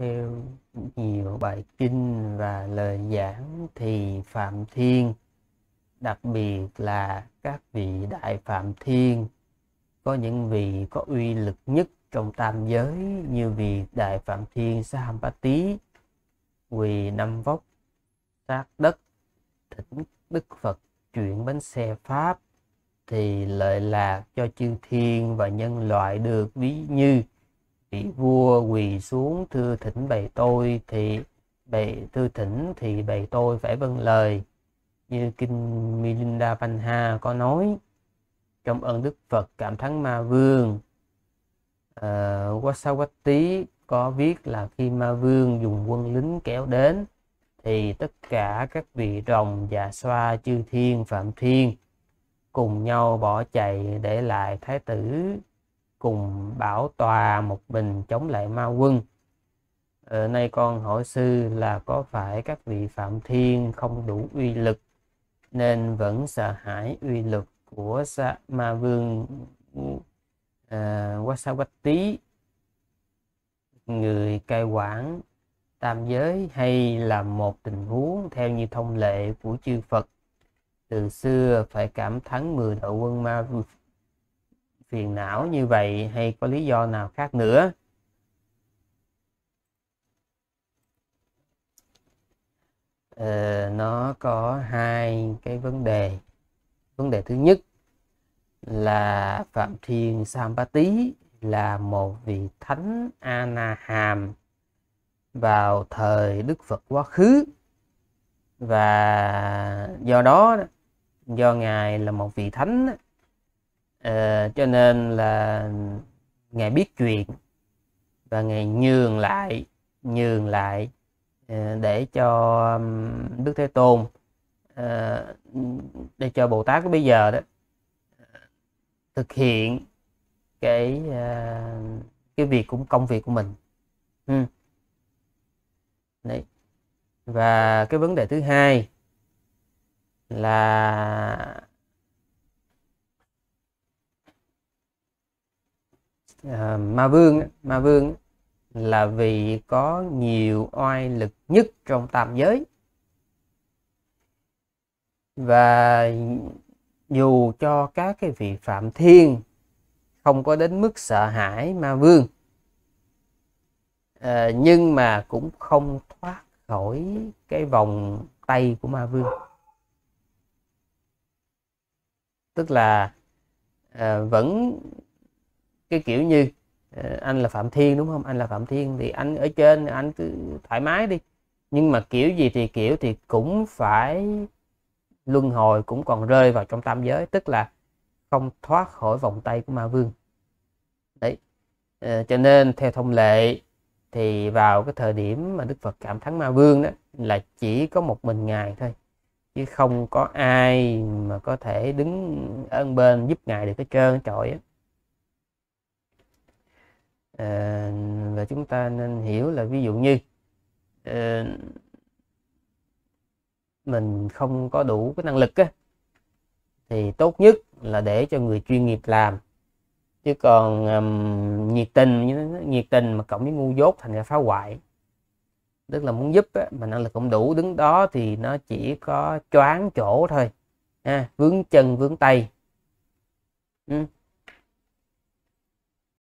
theo nhiều bài kinh và lời giảng thì phạm thiên đặc biệt là các vị đại phạm thiên có những vị có uy lực nhất trong tam giới như vị đại phạm thiên Sahampati quỳ năm vóc sát đất thỉnh đức phật chuyển bánh xe pháp thì lợi lạc cho chư thiên và nhân loại được ví như vua quỳ xuống thưa thỉnh bày tôi thì bày thưa thỉnh thì bày tôi phải vâng lời như kinh Milinda Panha có nói trong ơn Đức Phật cảm thắng ma vương uh, Wasawati có viết là khi ma vương dùng quân lính kéo đến thì tất cả các vị rồng và xoa chư thiên phạm thiên cùng nhau bỏ chạy để lại thái tử cùng bảo tòa một bình chống lại ma quân ở ờ, nay con hỏi sư là có phải các vị phạm thiên không đủ uy lực nên vẫn sợ hãi uy lực của Sa ma vương uh, ờ, tý, người cai quản tam giới hay là một tình huống theo như thông lệ của chư Phật từ xưa phải cảm thắng mười đạo quân ma phiền não như vậy hay có lý do nào khác nữa ờ, nó có hai cái vấn đề vấn đề thứ nhất là phạm thiên sampati là một vị thánh ana hàm vào thời đức phật quá khứ và do đó do ngài là một vị thánh Ờ, cho nên là ngài biết chuyện và ngài nhường lại nhường lại ờ, để cho đức thế tôn ờ, để cho bồ tát bây giờ đó thực hiện cái cái việc cũng công việc của mình ừ. đấy và cái vấn đề thứ hai là Ờ, ma vương ma vương là vì có nhiều oai lực nhất trong tam giới và dù cho các cái vị phạm thiên không có đến mức sợ hãi ma vương à, nhưng mà cũng không thoát khỏi cái vòng tay của ma vương tức là à, vẫn cái kiểu như ờ, anh là phạm thiên đúng không anh là phạm thiên thì anh ở trên anh cứ thoải mái đi nhưng mà kiểu gì thì kiểu thì cũng phải luân hồi cũng còn rơi vào trong tam giới tức là không thoát khỏi vòng tay của ma vương đấy ờ, cho nên theo thông lệ thì vào cái thời điểm mà Đức Phật cảm thắng ma vương đó là chỉ có một mình ngài thôi chứ không có ai mà có thể đứng ở bên giúp ngài được cái trơn trời á Ờ, và chúng ta nên hiểu là ví dụ như ờ, mình không có đủ cái năng lực á, thì tốt nhất là để cho người chuyên nghiệp làm chứ còn um, nhiệt tình nhiệt tình mà cộng với ngu dốt thành ra phá hoại tức là muốn giúp á, mà năng lực không đủ đứng đó thì nó chỉ có choáng chỗ thôi à, vướng chân vướng tay ừ.